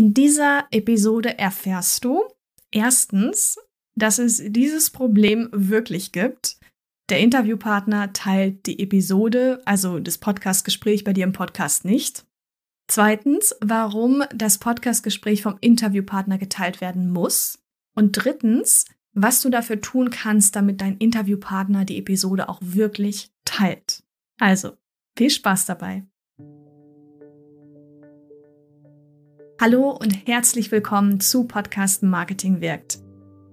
In dieser Episode erfährst du erstens, dass es dieses Problem wirklich gibt. Der Interviewpartner teilt die Episode, also das Podcastgespräch bei dir im Podcast nicht. Zweitens, warum das Podcastgespräch vom Interviewpartner geteilt werden muss. Und drittens, was du dafür tun kannst, damit dein Interviewpartner die Episode auch wirklich teilt. Also, viel Spaß dabei! Hallo und herzlich willkommen zu Podcast Marketing wirkt.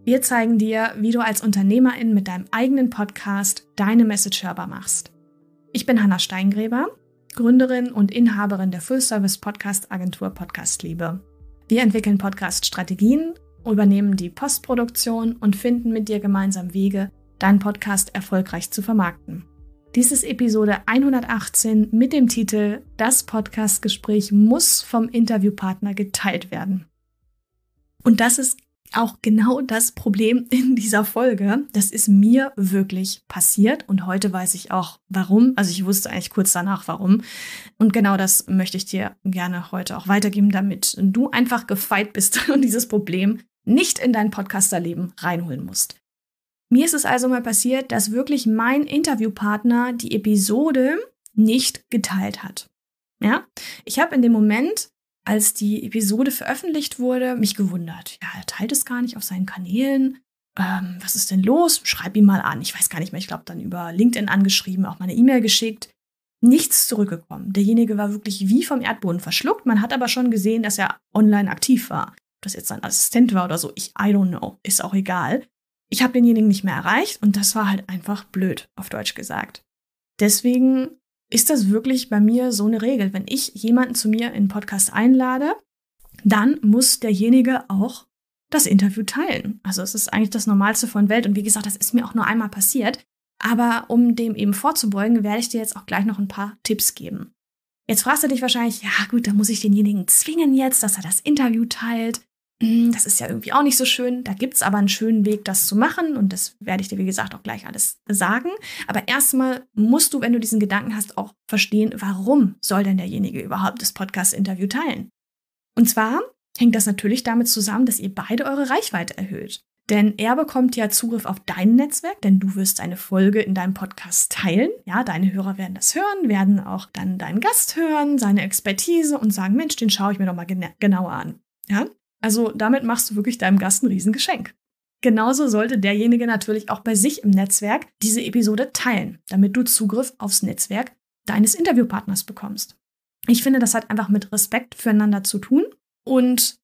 Wir zeigen dir, wie du als Unternehmerin mit deinem eigenen Podcast deine Message hörbar machst. Ich bin Hanna Steingräber, Gründerin und Inhaberin der Full-Service-Podcast-Agentur Podcast Liebe. Wir entwickeln Podcast-Strategien, übernehmen die Postproduktion und finden mit dir gemeinsam Wege, deinen Podcast erfolgreich zu vermarkten. Dies ist Episode 118 mit dem Titel Das Podcastgespräch muss vom Interviewpartner geteilt werden. Und das ist auch genau das Problem in dieser Folge. Das ist mir wirklich passiert und heute weiß ich auch warum. Also ich wusste eigentlich kurz danach warum. Und genau das möchte ich dir gerne heute auch weitergeben, damit du einfach gefeit bist und dieses Problem nicht in dein Podcasterleben reinholen musst. Mir ist es also mal passiert, dass wirklich mein Interviewpartner die Episode nicht geteilt hat. Ja, ich habe in dem Moment, als die Episode veröffentlicht wurde, mich gewundert. Ja, er teilt es gar nicht auf seinen Kanälen. Ähm, was ist denn los? Schreib ihm mal an. Ich weiß gar nicht mehr. Ich glaube, dann über LinkedIn angeschrieben, auch meine E-Mail geschickt. Nichts zurückgekommen. Derjenige war wirklich wie vom Erdboden verschluckt. Man hat aber schon gesehen, dass er online aktiv war. Ob das jetzt sein Assistent war oder so, ich, I don't know. Ist auch egal ich habe denjenigen nicht mehr erreicht und das war halt einfach blöd, auf Deutsch gesagt. Deswegen ist das wirklich bei mir so eine Regel. Wenn ich jemanden zu mir in Podcast einlade, dann muss derjenige auch das Interview teilen. Also es ist eigentlich das Normalste von Welt. Und wie gesagt, das ist mir auch nur einmal passiert. Aber um dem eben vorzubeugen, werde ich dir jetzt auch gleich noch ein paar Tipps geben. Jetzt fragst du dich wahrscheinlich, ja gut, da muss ich denjenigen zwingen jetzt, dass er das Interview teilt. Mm, das ist ja irgendwie auch nicht so schön. Da gibt es aber einen schönen Weg, das zu machen. Und das werde ich dir, wie gesagt, auch gleich alles sagen. Aber erstmal musst du, wenn du diesen Gedanken hast, auch verstehen, warum soll denn derjenige überhaupt das Podcast-Interview teilen? Und zwar hängt das natürlich damit zusammen, dass ihr beide eure Reichweite erhöht. Denn er bekommt ja Zugriff auf dein Netzwerk, denn du wirst eine Folge in deinem Podcast teilen. Ja, deine Hörer werden das hören, werden auch dann deinen Gast hören, seine Expertise und sagen, Mensch, den schaue ich mir doch mal gena genauer an. Ja, also damit machst du wirklich deinem Gast ein Riesengeschenk. Genauso sollte derjenige natürlich auch bei sich im Netzwerk diese Episode teilen, damit du Zugriff aufs Netzwerk deines Interviewpartners bekommst. Ich finde, das hat einfach mit Respekt füreinander zu tun und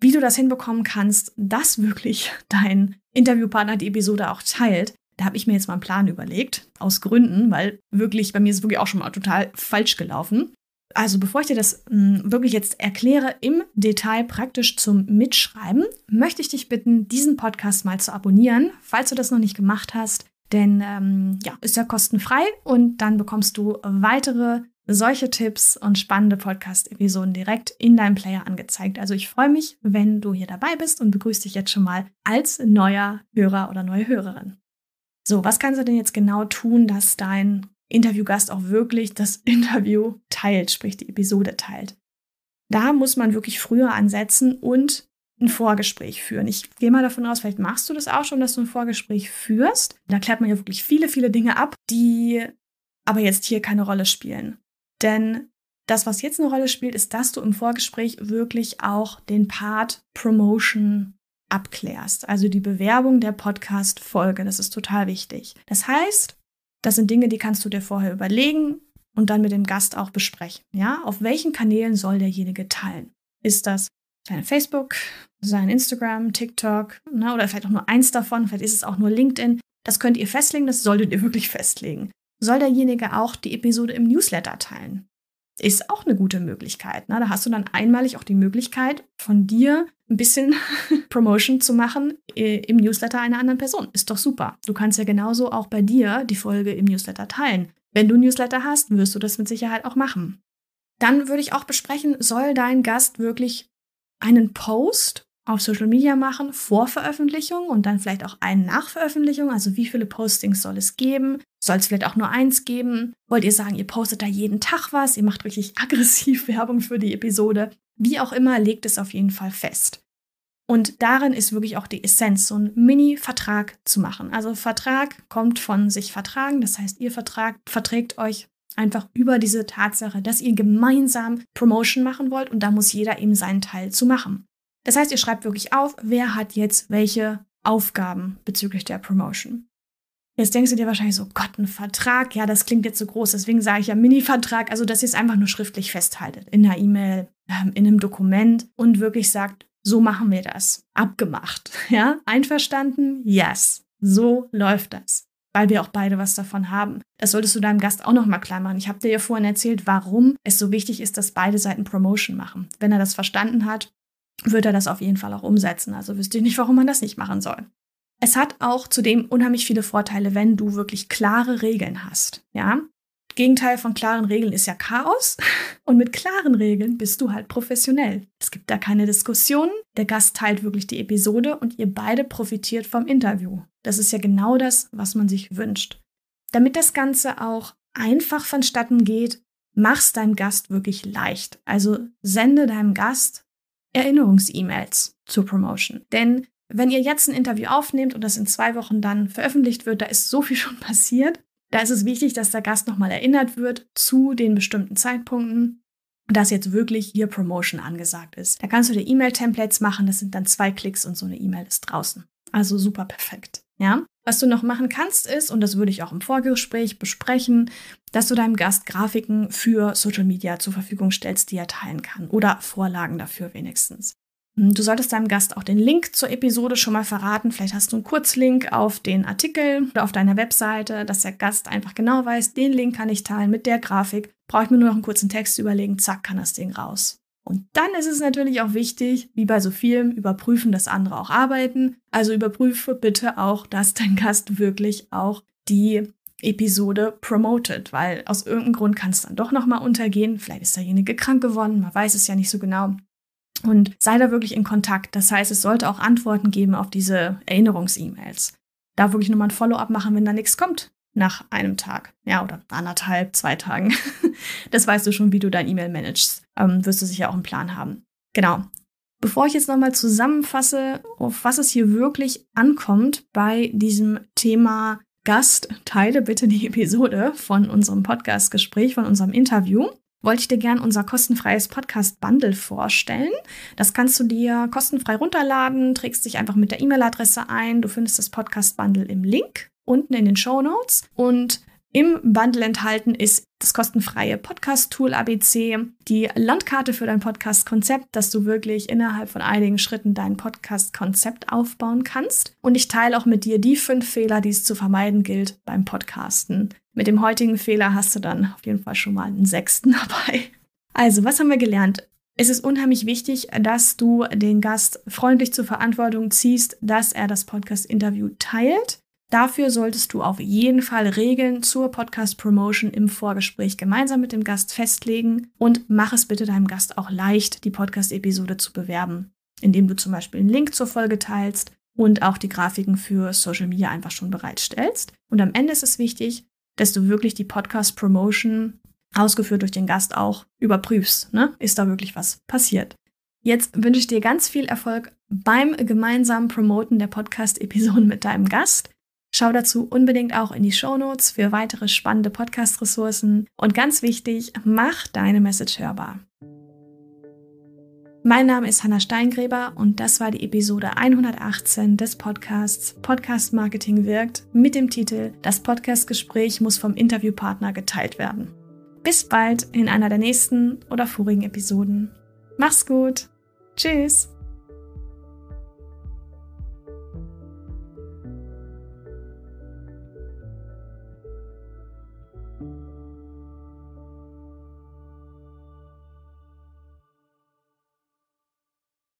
wie du das hinbekommen kannst, dass wirklich dein Interviewpartner die Episode auch teilt. Da habe ich mir jetzt mal einen Plan überlegt, aus Gründen, weil wirklich bei mir ist es wirklich auch schon mal total falsch gelaufen also bevor ich dir das mh, hm, wirklich jetzt erkläre im Detail praktisch zum Mitschreiben, möchte ich dich bitten, diesen Podcast mal zu abonnieren, falls du das noch nicht gemacht hast. Denn ähm, ja, ist ja kostenfrei und dann bekommst du weitere solche Tipps und spannende Podcast-Episoden direkt in deinem Player angezeigt. Also ich freue mich, wenn du hier dabei bist und begrüße dich jetzt schon mal als neuer Hörer oder neue Hörerin. So, was kannst du denn jetzt genau tun, dass dein Interviewgast auch wirklich das Interview teilt, sprich die Episode teilt. Da muss man wirklich früher ansetzen und ein Vorgespräch führen. Ich gehe mal davon aus, vielleicht machst du das auch schon, dass du ein Vorgespräch führst. Da klärt man ja wirklich viele, viele Dinge ab, die aber jetzt hier keine Rolle spielen. Denn das, was jetzt eine Rolle spielt, ist, dass du im Vorgespräch wirklich auch den Part Promotion abklärst. Also die Bewerbung der Podcast-Folge. Das ist total wichtig. Das heißt, das sind Dinge, die kannst du dir vorher überlegen und dann mit dem Gast auch besprechen. Ja, auf welchen Kanälen soll derjenige teilen? Ist das sein Facebook, sein Instagram, TikTok ne? oder vielleicht auch nur eins davon, vielleicht ist es auch nur LinkedIn. Das könnt ihr festlegen, das solltet ihr wirklich festlegen. Soll derjenige auch die Episode im Newsletter teilen? ist auch eine gute Möglichkeit. Ne? Da hast du dann einmalig auch die Möglichkeit, von dir ein bisschen Promotion zu machen äh, im Newsletter einer anderen Person. Ist doch super. Du kannst ja genauso auch bei dir die Folge im Newsletter teilen. Wenn du Newsletter hast, wirst du das mit Sicherheit auch machen. Dann würde ich auch besprechen, soll dein Gast wirklich einen Post auf Social Media machen vor Veröffentlichung und dann vielleicht auch einen nach Veröffentlichung. Also wie viele Postings soll es geben? Soll es vielleicht auch nur eins geben? Wollt ihr sagen, ihr postet da jeden Tag was? Ihr macht wirklich aggressiv Werbung für die Episode? Wie auch immer, legt es auf jeden Fall fest. Und darin ist wirklich auch die Essenz, so einen Mini-Vertrag zu machen. Also Vertrag kommt von sich vertragen, das heißt, ihr Vertrag verträgt euch einfach über diese Tatsache, dass ihr gemeinsam Promotion machen wollt und da muss jeder eben seinen Teil zu machen. Das heißt, ihr schreibt wirklich auf, wer hat jetzt welche Aufgaben bezüglich der Promotion. Jetzt denkst du dir wahrscheinlich so, Gott, ein Vertrag, ja, das klingt jetzt so groß, deswegen sage ich ja Mini-Vertrag, also dass ihr es einfach nur schriftlich festhaltet, in einer E-Mail, ähm, in einem Dokument und wirklich sagt, so machen wir das. Abgemacht, ja? Einverstanden? Yes. So läuft das, weil wir auch beide was davon haben. Das solltest du deinem Gast auch nochmal klar machen. Ich habe dir ja vorhin erzählt, warum es so wichtig ist, dass beide Seiten Promotion machen. Wenn er das verstanden hat, wird er das auf jeden Fall auch umsetzen. Also wüsste ich nicht, warum man das nicht machen soll. Es hat auch zudem unheimlich viele Vorteile, wenn du wirklich klare Regeln hast. Ja, Gegenteil von klaren Regeln ist ja Chaos. Und mit klaren Regeln bist du halt professionell. Es gibt da keine Diskussionen. Der Gast teilt wirklich die Episode und ihr beide profitiert vom Interview. Das ist ja genau das, was man sich wünscht. Damit das Ganze auch einfach vonstatten geht, mach's deinem Gast wirklich leicht. Also sende deinem Gast Erinnerungs-E-Mails zur Promotion. Denn wenn ihr jetzt ein Interview aufnehmt und das in zwei Wochen dann veröffentlicht wird, da ist so viel schon passiert. Da ist es wichtig, dass der Gast nochmal erinnert wird zu den bestimmten Zeitpunkten, dass jetzt wirklich hier Promotion angesagt ist. Da kannst du dir E-Mail-Templates machen, das sind dann zwei Klicks und so eine E-Mail ist draußen. Also super perfekt. Ja? Was du noch machen kannst, ist, und das würde ich auch im Vorgespräch besprechen, dass du deinem Gast Grafiken für Social Media zur Verfügung stellst, die er teilen kann oder Vorlagen dafür wenigstens. Hm, du solltest deinem Gast auch den Link zur Episode schon mal verraten. Vielleicht hast du einen Kurzlink auf den Artikel oder auf deiner Webseite, dass der Gast einfach genau weiß, den Link kann ich teilen mit der Grafik. Brauche ich mir nur noch einen kurzen Text überlegen, zack, kann das Ding raus. Und dann ist es natürlich auch wichtig, wie bei so vielem, überprüfen, dass andere auch arbeiten. Also überprüfe bitte auch, dass dein Gast wirklich auch die Episode promotet, weil aus irgendeinem Grund kann es dann doch nochmal untergehen. Vielleicht ist derjenige krank geworden, man weiß es ja nicht so genau und sei da wirklich in Kontakt. Das heißt, es sollte auch Antworten geben auf diese Erinnerungs-E-Mails. Da wirklich nochmal ein Follow-up machen, wenn da nichts kommt nach einem Tag. Ja, oder anderthalb, zwei Tagen. das weißt du schon, wie du dein E-Mail managst. Ähm, wirst du sicher auch einen Plan haben. Genau. Bevor ich jetzt nochmal zusammenfasse, auf was es hier wirklich ankommt bei diesem Thema Gast, teile bitte die Episode von unserem Podcast-Gespräch, von unserem Interview wollte ich dir gern unser kostenfreies Podcast-Bundle vorstellen. Das kannst du dir kostenfrei runterladen, trägst dich einfach mit der E-Mail-Adresse ein. Du findest das Podcast-Bundle im Link unten in den Show Notes. Und im Bundle enthalten ist das kostenfreie Podcast-Tool ABC, die Landkarte für dein Podcast-Konzept, dass du wirklich innerhalb von einigen Schritten dein Podcast-Konzept aufbauen kannst. Und ich teile auch mit dir die fünf Fehler, die es zu vermeiden gilt beim Podcasten. Mit dem heutigen Fehler hast du dann auf jeden Fall schon mal einen sechsten dabei. Also, was haben wir gelernt? Es ist unheimlich wichtig, dass du den Gast freundlich zur Verantwortung ziehst, dass er das Podcast-Interview teilt. Dafür solltest du auf jeden Fall Regeln zur Podcast-Promotion im Vorgespräch gemeinsam mit dem Gast festlegen und mach es bitte deinem Gast auch leicht, die Podcast-Episode zu bewerben, indem du zum Beispiel einen Link zur Folge teilst und auch die Grafiken für Social Media einfach schon bereitstellst. Und am Ende ist es wichtig, dass du wirklich die Podcast-Promotion, ausgeführt durch den Gast, auch überprüfst. Ne? Ist da wirklich was passiert? Jetzt wünsche ich dir ganz viel Erfolg beim gemeinsamen Promoten der Podcast-Episoden mit deinem Gast. Schau dazu unbedingt auch in die Show Notes für weitere spannende Podcast-Ressourcen. Und ganz wichtig, mach deine Message hörbar. Mein Name ist Hanna Steingräber und das war die Episode 118 des Podcasts Podcast Marketing wirkt mit dem Titel Das Podcastgespräch muss vom Interviewpartner geteilt werden. Bis bald in einer der nächsten oder vorigen Episoden. Mach's gut. Tschüss.